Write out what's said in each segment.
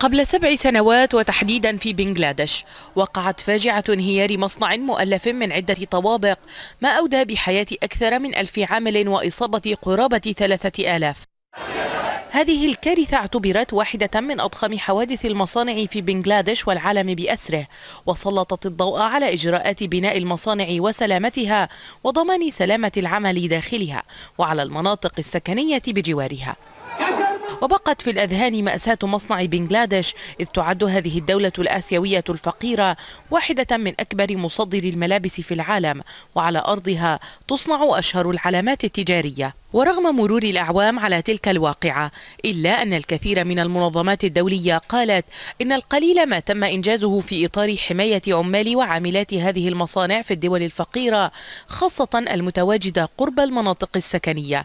قبل سبع سنوات وتحديدا في بنغلاديش وقعت فاجعة انهيار مصنع مؤلف من عدة طوابق ما أودى بحياة أكثر من ألف عامل وإصابة قرابة ثلاثة آلاف هذه الكارثة اعتبرت واحدة من أضخم حوادث المصانع في بنغلاديش والعالم بأسره وسلطت الضوء على إجراءات بناء المصانع وسلامتها وضمان سلامة العمل داخلها وعلى المناطق السكنية بجوارها وبقت في الأذهان مأساة مصنع بنغلاديش إذ تعد هذه الدولة الآسيوية الفقيرة واحدة من أكبر مصدري الملابس في العالم وعلى أرضها تصنع أشهر العلامات التجارية ورغم مرور الأعوام على تلك الواقعة إلا أن الكثير من المنظمات الدولية قالت إن القليل ما تم إنجازه في إطار حماية عمال وعاملات هذه المصانع في الدول الفقيرة خاصة المتواجدة قرب المناطق السكنية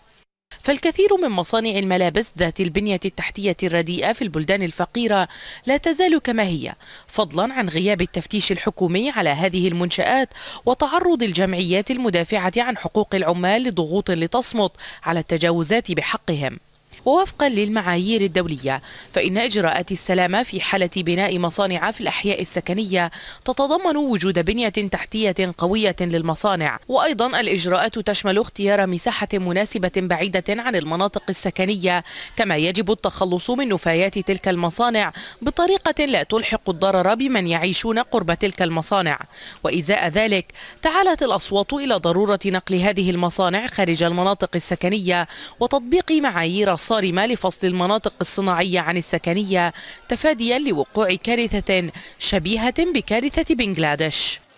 فالكثير من مصانع الملابس ذات البنية التحتية الرديئة في البلدان الفقيرة لا تزال كما هي فضلا عن غياب التفتيش الحكومي على هذه المنشآت وتعرض الجمعيات المدافعة عن حقوق العمال لضغوط لتصمت على التجاوزات بحقهم ووفقا للمعايير الدولية فإن إجراءات السلامة في حالة بناء مصانع في الأحياء السكنية تتضمن وجود بنية تحتية قوية للمصانع وأيضا الإجراءات تشمل اختيار مساحة مناسبة بعيدة عن المناطق السكنية كما يجب التخلص من نفايات تلك المصانع بطريقة لا تلحق الضرر بمن يعيشون قرب تلك المصانع وإزاء ذلك تعالت الأصوات إلى ضرورة نقل هذه المصانع خارج المناطق السكنية وتطبيق معايير الصارمة لفصل المناطق الصناعية عن السكنية تفاديا لوقوع كارثة شبيهة بكارثة بنجلاديش